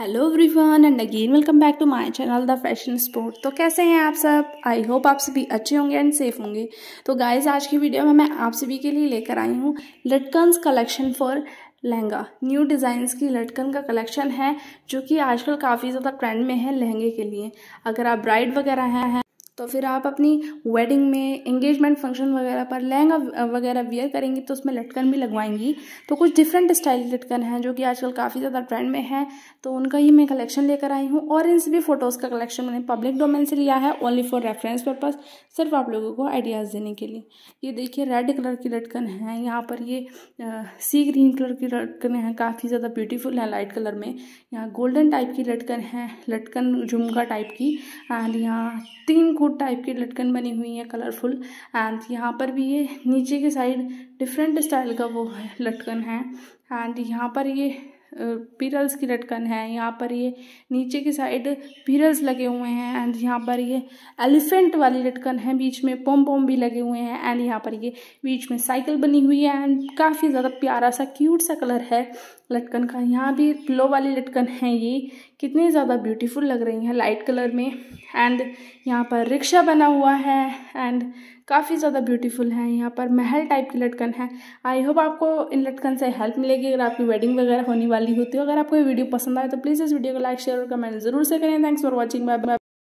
hello everyone and again welcome back to my channel the fashion sport तो कैसे हैं आप सब आई होप आप सभी अच्छे होंगे एंड सेफ होंगे तो गाइस आज की वीडियो में मैं आप सभी के लिए लेकर आई हूँ लटकन्स collection for lehenga new designs की लटकन का कलेक्शन है जो कि आजकल काफ़ी ज़्यादा ट्रेंड में है लहंगे के लिए अगर आप ब्राइड वगैरह हैं तो फिर आप अपनी वेडिंग में एंगेजमेंट फंक्शन वगैरह पर लहंगा वगैरह वियर करेंगी तो उसमें लटकन भी लगवाएंगी तो कुछ डिफरेंट स्टाइल लटकन हैं जो कि आजकल काफ़ी ज़्यादा ट्रेंड में है तो उनका ही मैं कलेक्शन लेकर आई हूँ और इन सभी फ़ोटोज़ का कलेक्शन मैंने पब्लिक डोमेन से लिया है ओनली फॉर रेफरेंस पर्पज़ सिर्फ आप लोगों को आइडियाज़ देने के लिए ये देखिए रेड कलर की लटकन है यहाँ पर ये सी ग्रीन कलर की लटकन है काफ़ी ज़्यादा ब्यूटीफुल है लाइट कलर में यहाँ गोल्डन टाइप की लटकन है लटकन झुमका टाइप की एंड यहाँ तीन कोट टाइप की लटकन बनी हुई है कलरफुल एंड यहाँ पर भी ये नीचे के साइड डिफरेंट स्टाइल का वो है लटकन है एंड यहाँ पर ये पिरल्स की लटकन है यहाँ पर ये नीचे की साइड पिरल्स लगे हुए हैं एंड यहाँ पर ये एलिफेंट वाली लटकन है बीच में पोम पोम भी लगे हुए हैं एंड यहाँ पर ये बीच में साइकिल बनी हुई है एंड काफ़ी ज़्यादा प्यारा सा क्यूट सा कलर है लटकन का यहाँ भी पिलो वाली लटकन है ये कितनी ज़्यादा ब्यूटीफुल लग रही हैं लाइट कलर में एंड यहाँ पर रिक्शा बना हुआ है एंड काफ़ी ज़्यादा ब्यूटीफुल है यहाँ पर महल टाइप की लटकन है आई होप आपको इन लटकन से हेल्प मिलेगी अगर आपकी वेडिंग वगैरह होने वाली होती हो अगर आपको ये वीडियो पसंद आए तो प्लीज़ इस वीडियो को लाइक शेयर और कमेंट जरूर से करें thanks for watching bye bye